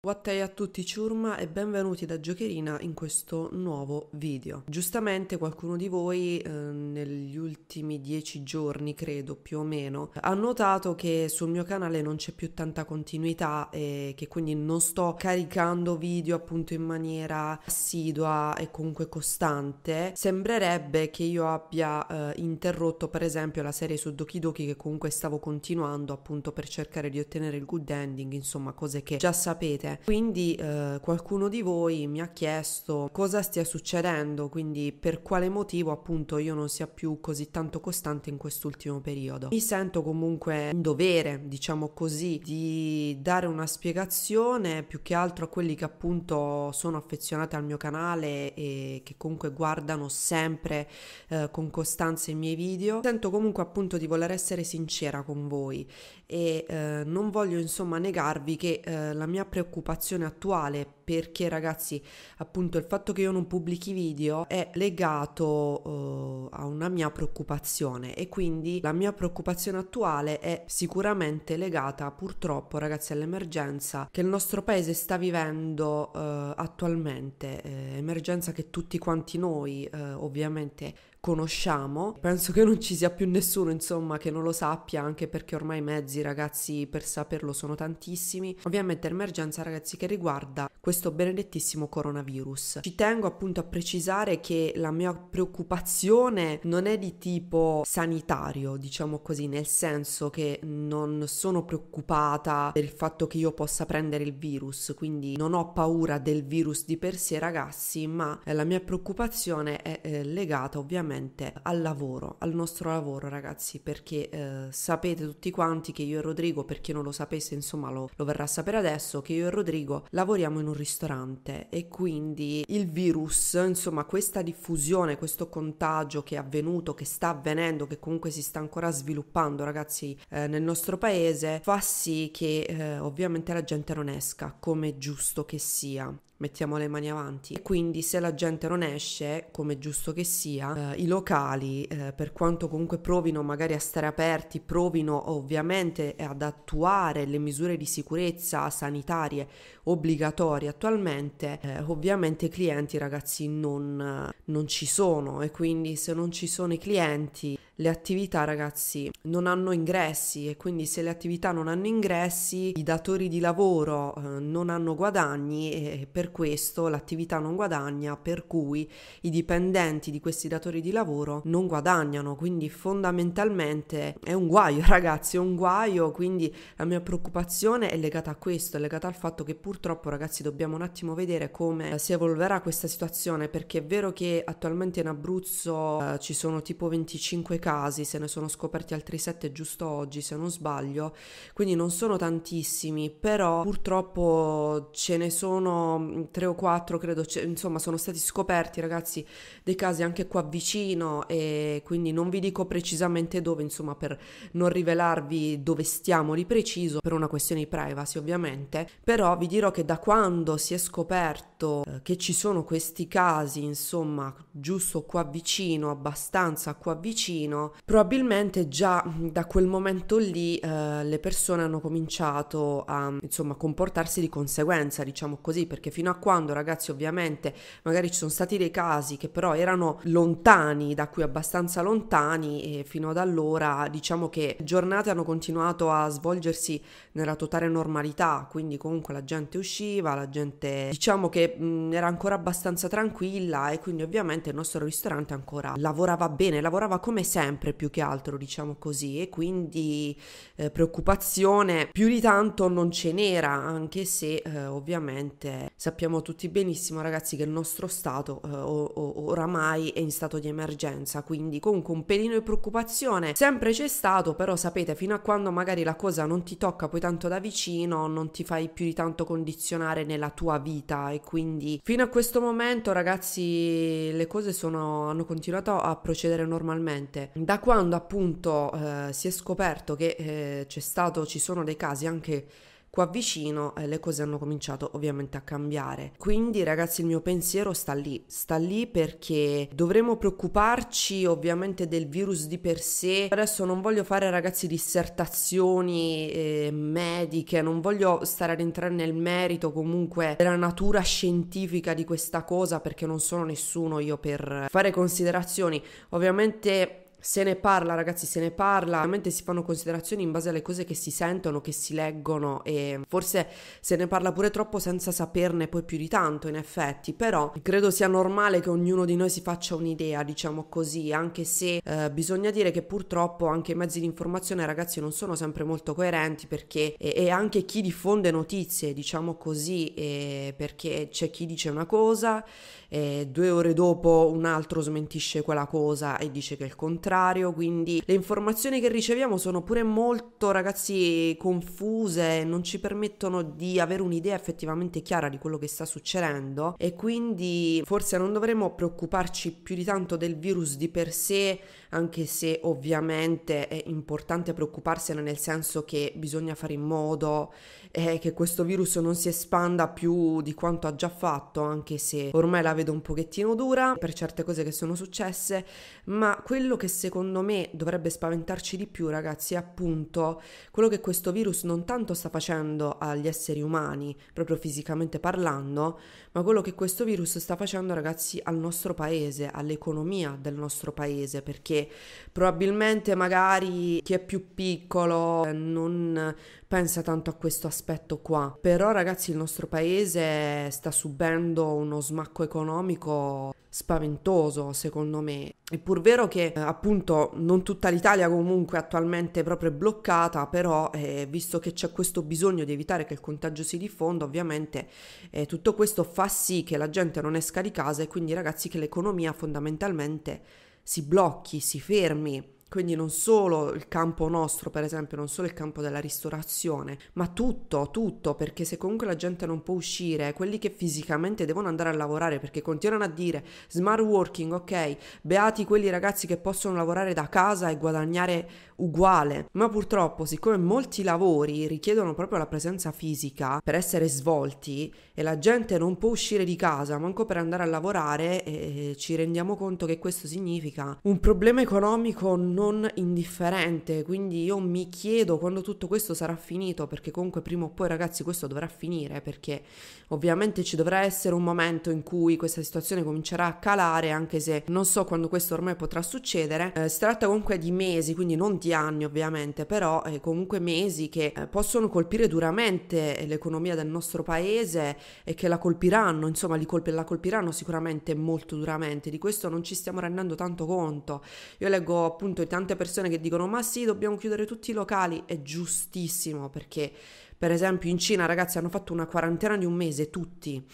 Wattei a tutti ciurma e benvenuti da Giocherina in questo nuovo video. Giustamente qualcuno di voi eh, negli ultimi dieci giorni credo più o meno ha notato che sul mio canale non c'è più tanta continuità e che quindi non sto caricando video appunto in maniera assidua e comunque costante. Sembrerebbe che io abbia eh, interrotto per esempio la serie su Doki Doki che comunque stavo continuando appunto per cercare di ottenere il good ending, insomma cose che già sapete psichiatriche. Quindi eh, qualcuno di voi mi ha chiesto cosa stia succedendo, quindi per quale motivo appunto io non sia più così tanto costante in quest'ultimo periodo. Mi sento comunque in dovere, diciamo così, di dare una spiegazione più che altro a quelli che appunto sono affezionati al mio canale e che comunque guardano sempre eh, con costanza i miei video. Sento comunque appunto di voler essere sincera con voi e eh, non voglio insomma negarvi che eh, la mia preoccupazione preoccupazione attuale perché ragazzi appunto il fatto che io non pubblichi video è legato eh, a una mia preoccupazione e quindi la mia preoccupazione attuale è sicuramente legata purtroppo ragazzi all'emergenza che il nostro paese sta vivendo eh, attualmente, eh, emergenza che tutti quanti noi eh, ovviamente conosciamo. Penso che non ci sia più nessuno, insomma, che non lo sappia, anche perché ormai i mezzi, ragazzi, per saperlo sono tantissimi. Ovviamente emergenza, ragazzi, che riguarda questo benedettissimo coronavirus. Ci tengo appunto a precisare che la mia preoccupazione non è di tipo sanitario, diciamo così, nel senso che non sono preoccupata per il fatto che io possa prendere il virus, quindi non ho paura del virus di per sé, ragazzi, ma la mia preoccupazione è eh, legata ovviamente veramente al lavoro, al nostro lavoro ragazzi, perché eh, sapete tutti quanti che io e Rodrigo, per chi non lo sapesse insomma lo, lo verrà a sapere adesso, che io e Rodrigo lavoriamo in un ristorante e quindi il virus, insomma questa diffusione, questo contagio che è avvenuto, che sta avvenendo, che comunque si sta ancora sviluppando ragazzi eh, nel nostro paese, fa sì che eh, ovviamente la gente non esca, come giusto che sia mettiamo le mani avanti. E quindi se la gente non esce, come giusto che sia, eh, i locali, eh, per quanto comunque provino magari a stare aperti, provino ovviamente ad attuare le misure di sicurezza sanitarie obbligatorie attualmente, eh, ovviamente i clienti ragazzi non, non ci sono e quindi se non ci sono i clienti le attività ragazzi non hanno ingressi e quindi se le attività non hanno ingressi i datori di lavoro eh, non hanno guadagni e per questo l'attività non guadagna per cui i dipendenti di questi datori di lavoro non guadagnano quindi fondamentalmente è un guaio ragazzi è un guaio quindi la mia preoccupazione è legata a questo è legata al fatto che purtroppo ragazzi dobbiamo un attimo vedere come eh, si evolverà questa situazione perché è vero che attualmente in Abruzzo eh, ci sono tipo 25 casi casi, se ne sono scoperti altri 7 giusto oggi se non sbaglio, quindi non sono tantissimi, però purtroppo ce ne sono 3 mm, o 4 credo, c- insomma sono stati scoperti ragazzi dei casi anche qua vicino e quindi non vi dico precisamente dove, insomma per non rivelarvi dove stiamo di preciso, per una questione di privacy ovviamente, però vi dirò che da quando si è scoperto fatto eh, che ci sono questi casi, insomma, giusto qua vicino, abbastanza qua vicino, probabilmente già mm, da quel momento lì eh, le persone hanno cominciato a, insomma, comportarsi di conseguenza, diciamo così, perché fino a quando, ragazzi, ovviamente, magari ci sono stati dei casi che però erano lontani da qui, abbastanza lontani, e fino ad allora, diciamo che giornate hanno continuato a svolgersi nella totale normalità, quindi comunque la gente usciva, la gente, diciamo che mh, era ancora abbastanza tranquilla e quindi ovviamente il nostro ristorante ancora lavorava bene, lavorava come sempre più che altro, diciamo così, e quindi eh, preoccupazione più di tanto non ce n'era, anche se eh, ovviamente sappiamo tutti benissimo ragazzi che il nostro stato eh, oramai è in stato di emergenza, quindi comunque un pelino di preoccupazione sempre c'è stato, però sapete fino a quando magari la cosa non ti tocca poi tanto da vicino, non ti fai più di tanto condizionare nella tua vita e quindi quindi fino a questo momento ragazzi le cose sono, hanno continuato a procedere normalmente. Da quando appunto eh, si è scoperto che eh, c'è stato, ci sono dei casi anche Qua vicino eh, le cose hanno cominciato ovviamente a cambiare. Quindi ragazzi il mio pensiero sta lì, sta lì perché dovremmo preoccuparci ovviamente del virus di per sé. Adesso non voglio fare ragazzi dissertazioni eh, mediche, non voglio stare ad entrare nel merito comunque della natura scientifica di questa cosa perché non sono nessuno io per fare considerazioni. Ovviamente se ne parla, ragazzi, se ne parla. Ovviamente si fanno considerazioni in base alle cose che si sentono, che si leggono e forse se ne parla pure troppo senza saperne poi più di tanto, in effetti, però credo sia normale che ognuno di noi si faccia un'idea, diciamo così, anche se eh, bisogna dire che purtroppo anche i mezzi di informazione, ragazzi, non sono sempre molto coerenti perché e, e anche chi diffonde notizie, diciamo così, eh, perché c'è chi dice una cosa eh, due ore dopo un altro smentisce quella cosa e dice che è il contrario, quindi le informazioni che riceviamo sono pure molto ragazzi confuse, non ci permettono di avere un'idea effettivamente chiara di quello che sta succedendo e quindi forse non dovremmo preoccuparci più di tanto del virus di per sé, anche se ovviamente è importante preoccuparsene nel senso che bisogna fare in modo eh, che questo virus non si espanda più di quanto ha già fatto, anche se ormai la vedo un pochettino dura per certe cose che sono successe, ma quello che secondo me dovrebbe spaventarci di più, ragazzi, è appunto quello che questo virus non tanto sta facendo agli esseri umani, proprio fisicamente parlando, ma quello che questo virus sta facendo, ragazzi, al nostro paese, all'economia del nostro paese, perché probabilmente magari chi è più piccolo eh, non pensa tanto a questo aspetto qua. Però ragazzi il nostro paese sta subendo uno smacco economico spaventoso secondo me. È pur vero che eh, appunto non tutta l'Italia comunque attualmente è proprio bloccata, però eh, visto che c'è questo bisogno di evitare che il contagio si diffonda, ovviamente eh, tutto questo fa sì che la gente non esca di casa e quindi ragazzi che l'economia fondamentalmente si blocchi, si fermi. Quindi non solo il campo nostro, per esempio, non solo il campo della ristorazione, ma tutto, tutto, perché se comunque la gente non può uscire, quelli che fisicamente devono andare a lavorare, perché continuano a dire smart working, ok, beati quelli ragazzi che possono lavorare da casa e guadagnare uguale, ma purtroppo siccome molti lavori richiedono proprio la presenza fisica per essere svolti e la gente non può uscire di casa manco per andare a lavorare e eh, ci rendiamo conto che questo significa un problema economico non indifferente, quindi io mi chiedo quando tutto questo sarà finito perché comunque prima o poi ragazzi questo dovrà finire perché ovviamente ci dovrà essere un momento in cui questa situazione comincerà a calare anche se non so quando questo ormai potrà succedere, eh, si tratta comunque di mesi quindi non di pochi anni ovviamente, però eh, comunque mesi che eh, possono colpire duramente l'economia del nostro paese e che la colpiranno, insomma colp- la colpiranno sicuramente molto duramente, di questo non ci stiamo rendendo tanto conto. Io leggo appunto tante persone che dicono ma sì dobbiamo chiudere tutti i locali, è giustissimo perché per esempio in Cina ragazzi hanno fatto una quarantena di un mese tutti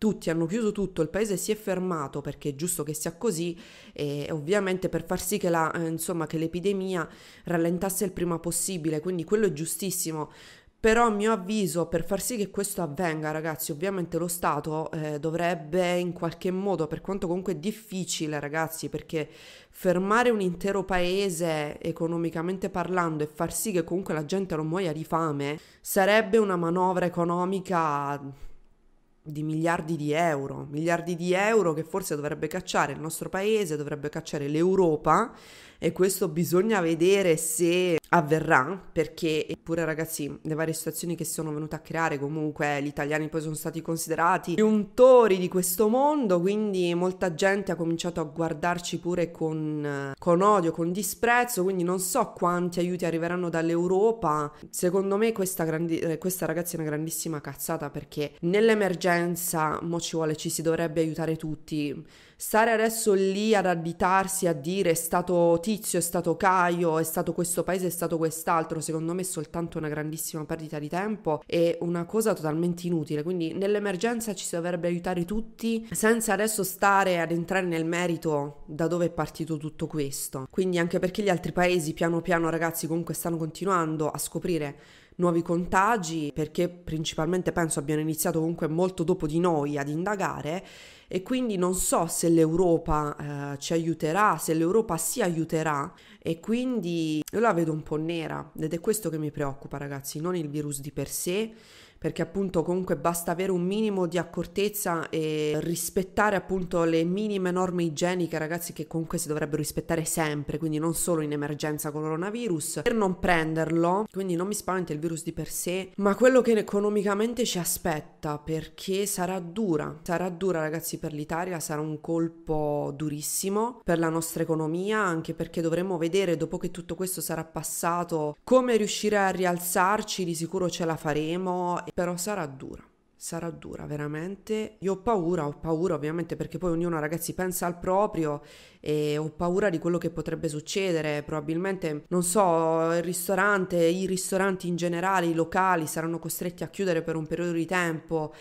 tutti hanno chiuso tutto, il paese si è fermato perché è giusto che sia così e ovviamente per far sì che, la, eh, insomma, che l'epidemia rallentasse il prima possibile, quindi quello è giustissimo. Però a mio avviso, per far sì che questo avvenga, ragazzi, ovviamente lo Stato eh, dovrebbe in qualche modo, per quanto comunque è difficile, ragazzi, perché fermare un intero paese economicamente parlando e far sì che comunque la gente non muoia di fame, sarebbe una manovra economica di miliardi di euro, miliardi di euro che forse dovrebbe cacciare il nostro paese, dovrebbe cacciare l'Europa e questo bisogna vedere se avverrà perché eh, pure ragazzi le varie situazioni che si sono venute a creare comunque gli italiani poi sono stati considerati untori di questo mondo quindi molta gente ha cominciato a guardarci pure con, eh, con odio con disprezzo quindi non so quanti aiuti arriveranno dall'Europa secondo me questa, grandi- eh, questa ragazzi è una grandissima cazzata perché nell'emergenza mo ci vuole ci si dovrebbe aiutare tutti stare adesso lì ad additarsi a dire è stato tizio è stato Caio è stato questo paese è stato stato quest'altro, secondo me è soltanto una grandissima perdita di tempo e una cosa totalmente inutile. Quindi nell'emergenza ci si dovrebbe aiutare tutti senza adesso stare ad entrare nel merito da dove è partito tutto questo. Quindi anche perché gli altri paesi piano piano ragazzi comunque stanno continuando a scoprire nuovi contagi perché principalmente penso abbiano iniziato comunque molto dopo di noi ad indagare e quindi non so se l'Europa eh, ci aiuterà, se l'Europa si aiuterà e quindi io la vedo un po' nera ed è questo che mi preoccupa ragazzi, non il virus di per sé, perché appunto comunque basta avere un minimo di accortezza e rispettare appunto le minime norme igieniche ragazzi che comunque si dovrebbero rispettare sempre, quindi non solo in emergenza coronavirus, per non prenderlo, quindi non mi spaventa il virus di per sé, ma quello che economicamente ci aspetta perché sarà dura, sarà dura ragazzi per l'Italia, sarà un colpo durissimo per la nostra economia, anche perché dovremo vedere vedere dopo che tutto questo sarà passato come riuscire a rialzarci, di sicuro ce la faremo, però sarà dura sarà dura veramente. Io ho paura, ho paura ovviamente perché poi ognuno ragazzi pensa al proprio e ho paura di quello che potrebbe succedere. Probabilmente, non so, il ristorante, i ristoranti in generale, i locali saranno costretti a chiudere per un periodo di tempo.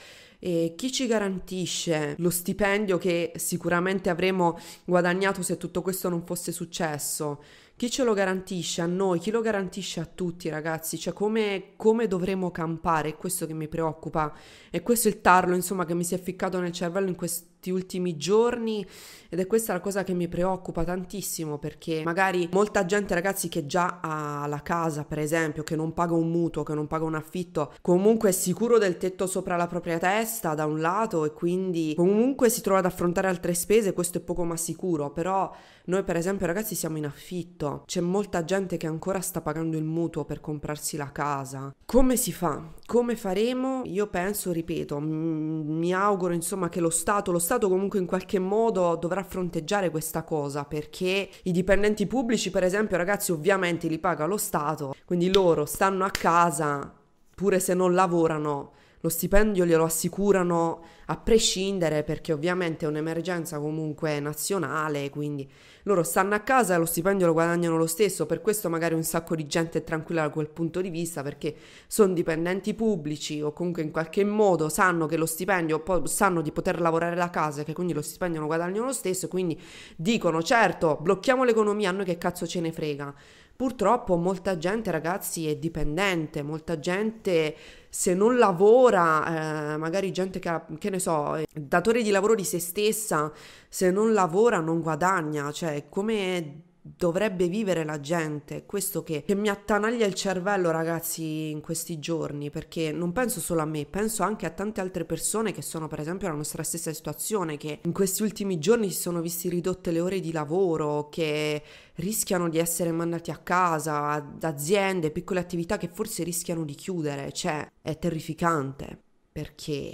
E chi ci garantisce lo stipendio che sicuramente avremmo guadagnato se tutto questo non fosse successo? Chi ce lo garantisce a noi? Chi lo garantisce a tutti, ragazzi? Cioè, come, come dovremo campare? È questo che mi preoccupa. È questo il tarlo, insomma, che mi si è ficcato nel cervello in, questo questi ultimi giorni ed è questa la cosa che mi preoccupa tantissimo perché magari molta gente ragazzi che già ha la casa per esempio che non paga un mutuo che non paga un affitto comunque è sicuro del tetto sopra la propria testa da un lato e quindi comunque si trova ad affrontare altre spese questo è poco ma sicuro però noi per esempio ragazzi siamo in affitto, c'è molta gente che ancora sta pagando il mutuo per comprarsi la casa. Come si fa? Come faremo? Io penso, ripeto, mi auguro insomma che lo Stato, lo Stato comunque in qualche modo dovrà fronteggiare questa cosa perché i dipendenti pubblici per esempio ragazzi ovviamente li paga lo Stato, quindi loro stanno a casa pure se non lavorano lo stipendio glielo assicurano a prescindere perché ovviamente è un'emergenza comunque nazionale, quindi loro stanno a casa e lo stipendio lo guadagnano lo stesso, per questo magari un sacco di gente è tranquilla da quel punto di vista perché sono dipendenti pubblici o comunque in qualche modo sanno che lo stipendio, sanno di poter lavorare da casa e che quindi lo stipendio lo guadagnano lo stesso, quindi dicono certo blocchiamo l'economia, a noi che cazzo ce ne frega. Purtroppo molta gente, ragazzi, è dipendente, molta gente se non lavora, eh, magari gente che, ha, che ne so, datore di lavoro di se stessa, se non lavora non guadagna, cioè come dovrebbe vivere la gente, questo che, che, mi attanaglia il cervello ragazzi in questi giorni, perché non penso solo a me, penso anche a tante altre persone che sono per esempio nella nostra stessa situazione, che in questi ultimi giorni si sono visti ridotte le ore di lavoro, che rischiano di essere mandati a casa, ad aziende, piccole attività che forse rischiano di chiudere, cioè è terrificante, perché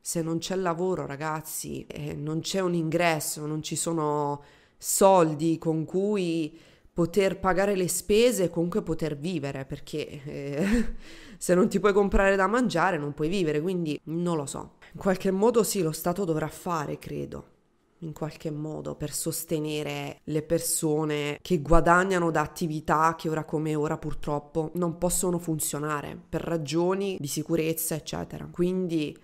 se non c'è lavoro ragazzi, eh, non c'è un ingresso, non ci sono soldi con cui poter pagare le spese e comunque poter vivere, perché eh, se non ti puoi comprare da mangiare non puoi vivere, quindi non lo so. In qualche modo sì, lo Stato dovrà fare, credo, in qualche modo per sostenere le persone che guadagnano da attività che ora come ora purtroppo non possono funzionare per ragioni di sicurezza, eccetera. Quindi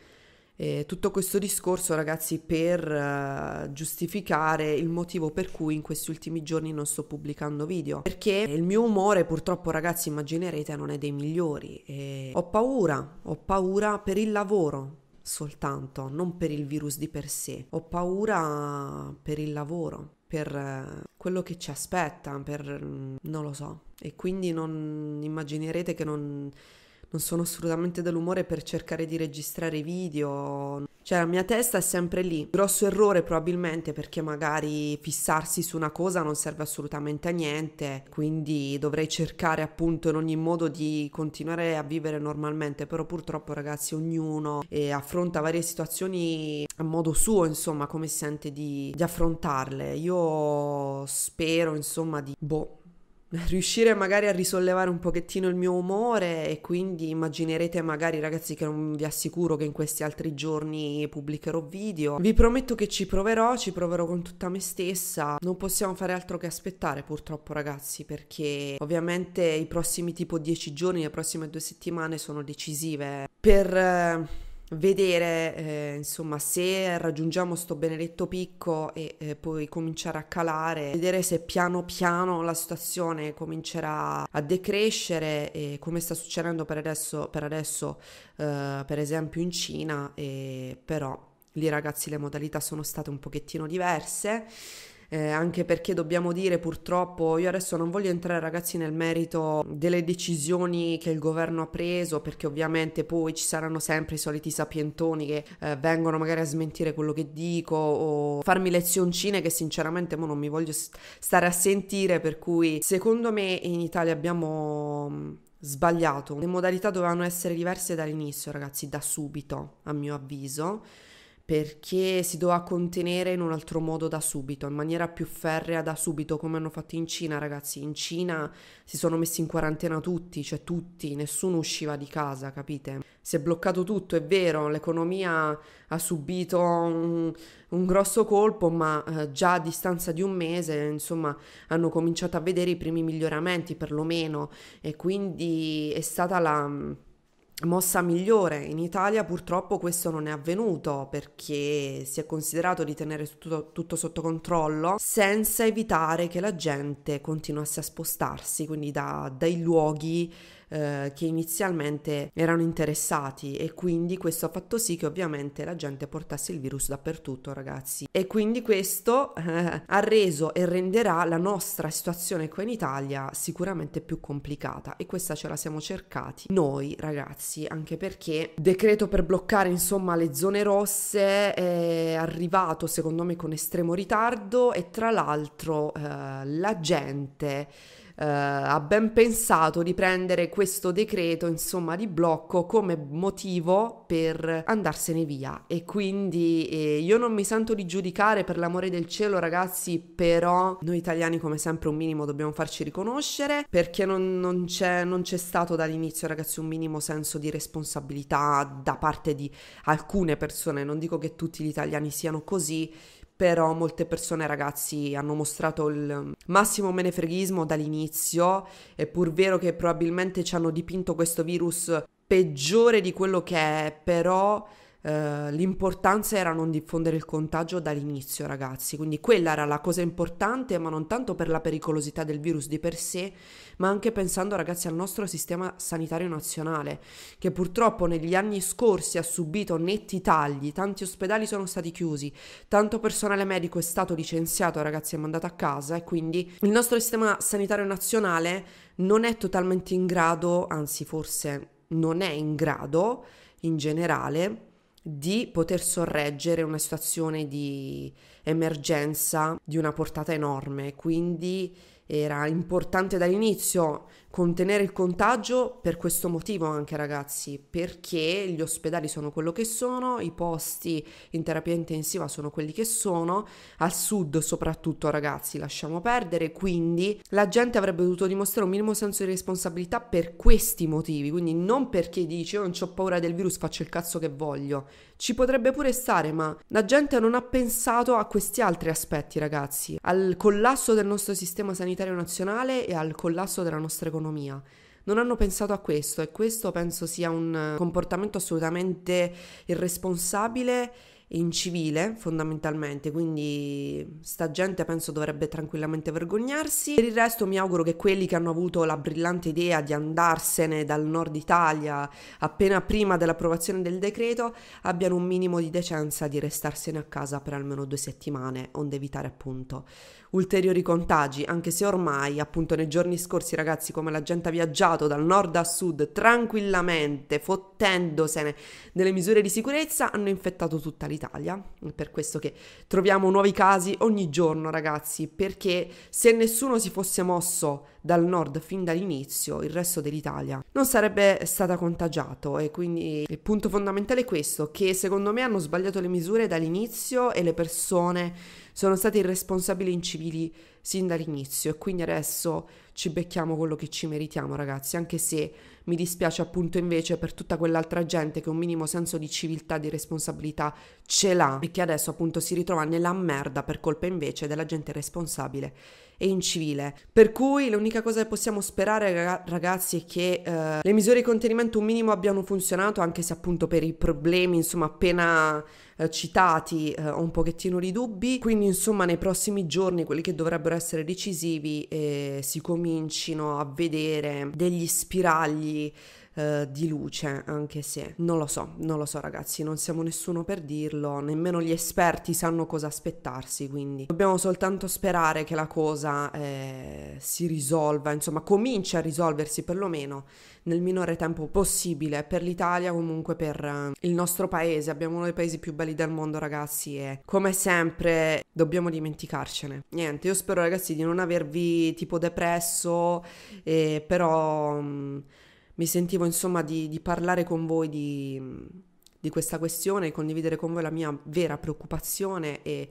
eh, tutto questo discorso, ragazzi, per eh, giustificare il motivo per cui in questi ultimi giorni non sto pubblicando video. Perché il mio umore, purtroppo, ragazzi, immaginerete, non è dei migliori. E ho paura, ho paura per il lavoro soltanto, non per il virus di per sé. Ho paura per il lavoro, per eh, quello che ci aspetta, per... Mm, non lo so. E quindi non immaginerete che non non sono assolutamente dell'umore per cercare di registrare video. Cioè la mia testa è sempre lì. Grosso errore probabilmente perché magari fissarsi su una cosa non serve assolutamente a niente, quindi dovrei cercare appunto in ogni modo di continuare a vivere normalmente, però purtroppo ragazzi ognuno eh, affronta varie situazioni a modo suo, insomma, come sente di, di affrontarle. Io spero insomma di boh riuscire magari a risollevare un pochettino il mio umore e quindi immaginerete magari ragazzi che non vi assicuro che in questi altri giorni pubblicherò video vi prometto che ci proverò ci proverò con tutta me stessa non possiamo fare altro che aspettare purtroppo ragazzi perché ovviamente i prossimi tipo 10 giorni le prossime due settimane sono decisive per eh, vedere eh, insomma se raggiungiamo sto benedetto picco e eh, poi cominciare a calare vedere se piano piano la situazione comincerà a decrescere e come sta succedendo per adesso per adesso eh, per esempio in Cina e però lì ragazzi le modalità sono state un pochettino diverse eh, anche perché dobbiamo dire purtroppo, io adesso non voglio entrare ragazzi nel merito delle decisioni che il governo ha preso, perché ovviamente poi ci saranno sempre i soliti sapientoni che eh, vengono magari a smentire quello che dico o farmi lezioncine che sinceramente mo non mi voglio stare a sentire, per cui secondo me in Italia abbiamo mm, sbagliato. Le modalità dovevano essere diverse dall'inizio, ragazzi, da subito, a mio avviso perché si doveva contenere in un altro modo da subito, in maniera più ferrea da subito, come hanno fatto in Cina, ragazzi. In Cina si sono messi in quarantena tutti, cioè tutti, nessuno usciva di casa, capite? Si è bloccato tutto, è vero, l'economia ha subito un, un grosso colpo, ma eh, già a distanza di un mese, insomma, hanno cominciato a vedere i primi miglioramenti, perlomeno, e quindi è stata la mossa migliore. In Italia purtroppo questo non è avvenuto perché si è considerato di tenere tutto, tutto, sotto controllo senza evitare che la gente continuasse a spostarsi, quindi da, dai luoghi eh, che inizialmente erano interessati e quindi questo ha fatto sì che ovviamente la gente portasse il virus dappertutto ragazzi e quindi questo eh, ha reso e renderà la nostra situazione qua in Italia sicuramente più complicata e questa ce la siamo cercati noi ragazzi anche perché decreto per bloccare insomma le zone rosse è arrivato secondo me con estremo ritardo e tra l'altro eh, la gente eh, ha ben pensato di prendere questo decreto, insomma, di blocco come motivo per andarsene via. E quindi eh, io non mi sento di giudicare per l'amore del cielo, ragazzi, però noi italiani come sempre un minimo dobbiamo farci riconoscere perché non, non, c'è, non c'è stato dall'inizio, ragazzi, un minimo senso di responsabilità da parte di alcune persone, non dico che tutti gli italiani siano così, però molte persone ragazzi hanno mostrato il massimo menefreghismo dall'inizio, è pur vero che probabilmente ci hanno dipinto questo virus peggiore di quello che è, però eh, l'importanza era non diffondere il contagio dall'inizio, ragazzi. Quindi quella era la cosa importante, ma non tanto per la pericolosità del virus di per sé, ma anche pensando, ragazzi, al nostro sistema sanitario nazionale, che purtroppo negli anni scorsi ha subito netti tagli, tanti ospedali sono stati chiusi, tanto personale medico è stato licenziato, ragazzi, è mandato a casa e quindi il nostro sistema sanitario nazionale non è totalmente in grado, anzi forse non è in grado in generale di poter sorreggere una situazione di emergenza di una portata enorme, quindi era importante dall'inizio contenere il contagio per questo motivo anche ragazzi, perché gli ospedali sono quello che sono, i posti in terapia intensiva sono quelli che sono, al sud soprattutto ragazzi lasciamo perdere, quindi la gente avrebbe dovuto dimostrare un minimo senso di responsabilità per questi motivi, quindi non perché dice io oh, non ho paura del virus, faccio il cazzo che voglio, ci potrebbe pure stare, ma la gente non ha pensato a questi altri aspetti, ragazzi, al collasso del nostro sistema sanitario nazionale e al collasso della nostra economia non hanno pensato a questo e questo penso sia un comportamento assolutamente irresponsabile incivile fondamentalmente, quindi sta gente penso dovrebbe tranquillamente vergognarsi. Per il resto mi auguro che quelli che hanno avuto la brillante idea di andarsene dal nord Italia appena prima dell'approvazione del decreto abbiano un minimo di decenza di restarsene a casa per almeno due settimane, onde evitare appunto ulteriori contagi, anche se ormai, appunto, nei giorni scorsi, ragazzi, come la gente ha viaggiato dal nord a sud tranquillamente, fottendosene delle misure di sicurezza, hanno infettato tutta l'Italia. È per questo che troviamo nuovi casi ogni giorno, ragazzi, perché se nessuno si fosse mosso dal nord fin dall'inizio, il resto dell'Italia non sarebbe stata contagiato e quindi il punto fondamentale è questo, che secondo me hanno sbagliato le misure dall'inizio e le persone sono stati irresponsabili e incivili sin dall'inizio e quindi adesso ci becchiamo quello che ci meritiamo ragazzi, anche se mi dispiace appunto invece per tutta quell'altra gente che un minimo senso di civiltà, di responsabilità ce l'ha e che adesso appunto si ritrova nella merda per colpa invece della gente responsabile e incivile. Per cui l'unica cosa che possiamo sperare ragazzi è che eh, le misure di contenimento un minimo abbiano funzionato anche se appunto per i problemi insomma appena eh, citati, eh, ho un pochettino di dubbi, quindi insomma nei prossimi giorni, quelli che dovrebbero essere decisivi, eh, si comincino a vedere degli spiragli eh, di luce, anche se non lo so, non lo so ragazzi, non siamo nessuno per dirlo, nemmeno gli esperti sanno cosa aspettarsi, quindi dobbiamo soltanto sperare che la cosa eh, si risolva, insomma cominci a risolversi perlomeno nel minore tempo possibile per l'Italia, comunque per eh, il nostro paese. Abbiamo uno dei paesi più belli del mondo, ragazzi, e come sempre dobbiamo dimenticarcene. Niente, io spero, ragazzi, di non avervi tipo depresso, eh, però. Mh, mm, mi sentivo insomma di, di parlare con voi di, di, questa questione, condividere con voi la mia vera preoccupazione e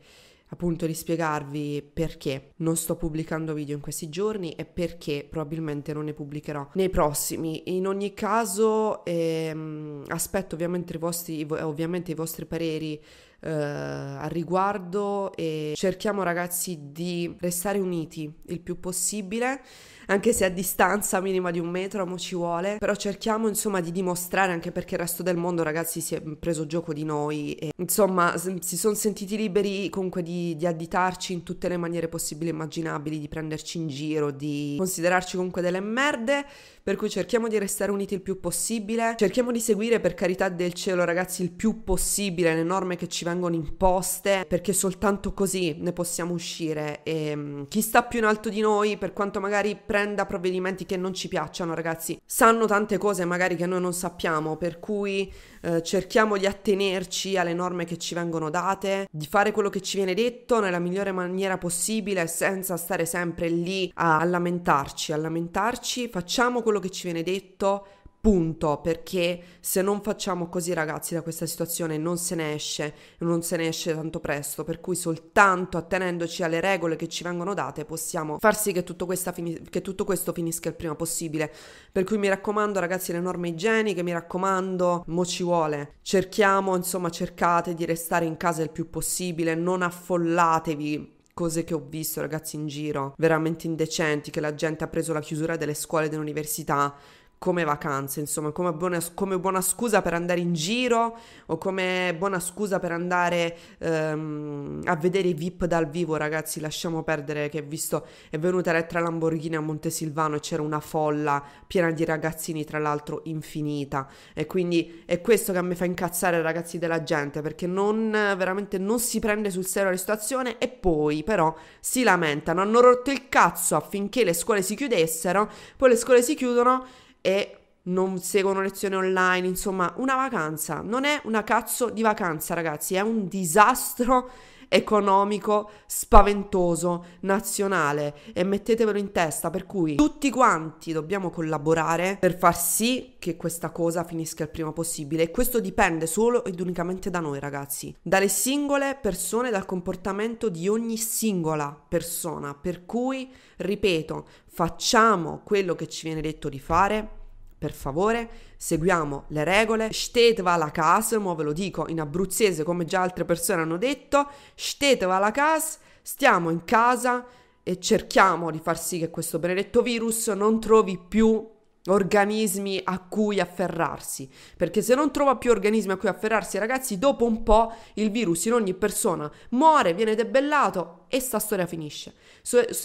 appunto di spiegarvi perché non sto pubblicando video in questi giorni e perché probabilmente non ne pubblicherò nei prossimi. In ogni caso ehm, aspetto ovviamente i vostri, ovviamente i vostri pareri eh, al riguardo e cerchiamo ragazzi di restare uniti il più possibile anche se a distanza minima di un metro, amo ci vuole, però cerchiamo insomma di dimostrare anche perché il resto del mondo ragazzi si è preso gioco di noi e insomma si sono sentiti liberi comunque di, di additarci in tutte le maniere possibili e immaginabili, di prenderci in giro, di considerarci comunque delle merde, per cui cerchiamo di restare uniti il più possibile, cerchiamo di seguire per carità del cielo ragazzi il più possibile le norme che ci vengono imposte perché soltanto così ne possiamo uscire e ehm, chi sta più in alto di noi per quanto magari pre- prenda provvedimenti che non ci piacciono, ragazzi. Sanno tante cose magari che noi non sappiamo, per cui eh, cerchiamo di attenerci alle norme che ci vengono date, di fare quello che ci viene detto nella migliore maniera possibile senza stare sempre lì a, a lamentarci, a lamentarci, facciamo quello che ci viene detto Punto, perché se non facciamo così ragazzi da questa situazione non se ne esce, non se ne esce tanto presto, per cui soltanto attenendoci alle regole che ci vengono date possiamo far sì che tutto, fini- che tutto questo finisca il prima possibile. Per cui mi raccomando ragazzi le norme igieniche, mi raccomando, mo ci vuole. Cerchiamo, insomma cercate di restare in casa il più possibile, non affollatevi cose che ho visto ragazzi in giro, veramente indecenti, che la gente ha preso la chiusura delle scuole e dell'università come vacanze, insomma, come buona, come buona, scusa per andare in giro o come buona scusa per andare ehm, a vedere i VIP dal vivo, ragazzi, lasciamo perdere che visto è venuta Elettra Lamborghini a Montesilvano e c'era una folla piena di ragazzini, tra l'altro infinita e quindi è questo che a me fa incazzare ragazzi della gente perché non veramente non si prende sul serio la situazione e poi però si lamentano, hanno rotto il cazzo affinché le scuole si chiudessero, poi le scuole si chiudono e non seguono lezioni online, insomma, una vacanza. Non è una cazzo di vacanza, ragazzi, è un disastro economico spaventoso nazionale e mettetevelo in testa per cui tutti quanti dobbiamo collaborare per far sì che questa cosa finisca il prima possibile e questo dipende solo ed unicamente da noi ragazzi dalle singole persone dal comportamento di ogni singola persona per cui ripeto facciamo quello che ci viene detto di fare per favore, seguiamo le regole. Steteva la casa, mo ve lo dico in abruzzese come già altre persone hanno detto. Steteva la casa, stiamo in casa e cerchiamo di far sì che questo benedetto virus non trovi più organismi a cui afferrarsi, perché se non trova più organismi a cui afferrarsi, ragazzi, dopo un po' il virus in ogni persona muore, viene debellato e sta storia finisce.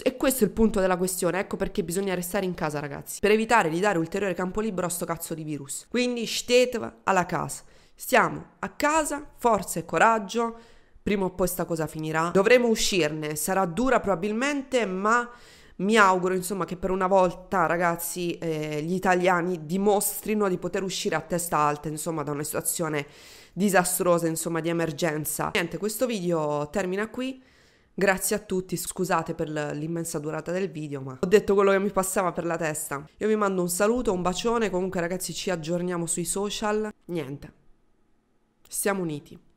e questo è il punto della questione, ecco perché bisogna restare in casa, ragazzi, per evitare di dare ulteriore campo libero a sto cazzo di virus. Quindi steteva alla casa. Stiamo a casa, forza e coraggio. Prima o poi sta cosa finirà. Dovremo uscirne, sarà dura probabilmente, ma mi auguro insomma che per una volta ragazzi eh, gli italiani dimostrino di poter uscire a testa alta insomma da una situazione disastrosa insomma di emergenza. Niente questo video termina qui. Grazie a tutti, scusate per l'immensa durata del video, ma ho detto quello che mi passava per la testa. Io vi mando un saluto, un bacione, comunque ragazzi ci aggiorniamo sui social. Niente, stiamo uniti.